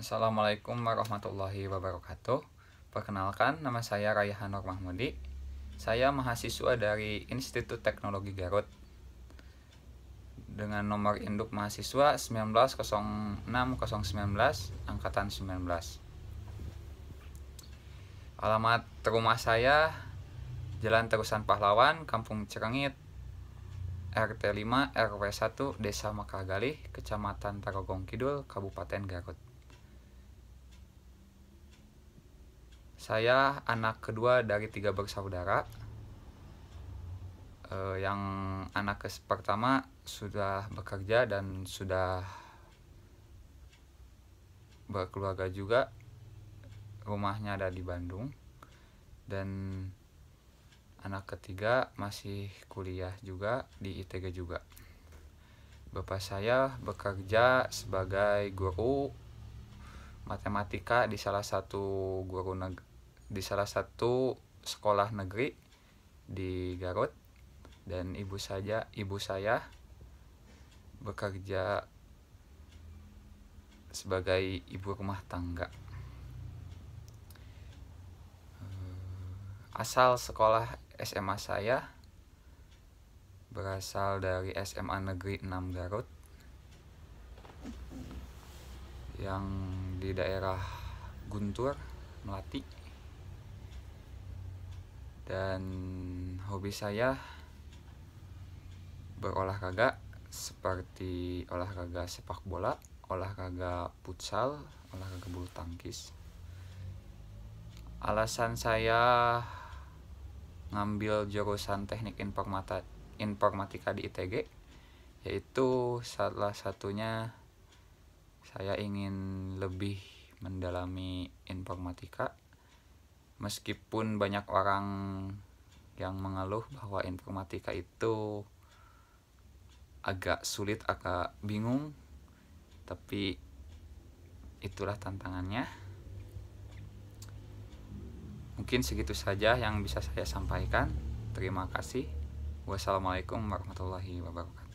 Assalamualaikum warahmatullahi wabarakatuh. Perkenalkan, nama saya Raya Nur Mahmudi. Saya mahasiswa dari Institut Teknologi Garut dengan nomor induk mahasiswa 1906 angkatan 19. Alamat rumah saya Jalan Terusan Pahlawan, Kampung Cerengit, RT 5 RW 1 Desa Makagalih, Kecamatan Tarogong Kidul, Kabupaten Garut. Saya anak kedua dari tiga bersaudara. Uh, yang anak ke pertama sudah bekerja dan sudah berkeluarga juga. Rumahnya ada di Bandung. Dan anak ketiga masih kuliah juga di ITG juga. Bapak saya bekerja sebagai guru matematika di salah satu guru negeri di salah satu sekolah negeri di Garut dan ibu saja ibu saya bekerja sebagai ibu rumah tangga eh, asal sekolah SMA saya berasal dari SMA Negeri 6 Garut yang di daerah Guntur Melati dan hobi saya berolahraga seperti olahraga sepak bola, olahraga futsal, olahraga bulu tangkis. Alasan saya ngambil jurusan teknik informata, informatika di ITG yaitu salah satunya saya ingin lebih mendalami informatika meskipun banyak orang yang mengeluh bahwa informatika itu agak sulit, agak bingung, tapi itulah tantangannya. Mungkin segitu saja yang bisa saya sampaikan. Terima kasih. Wassalamualaikum warahmatullahi wabarakatuh.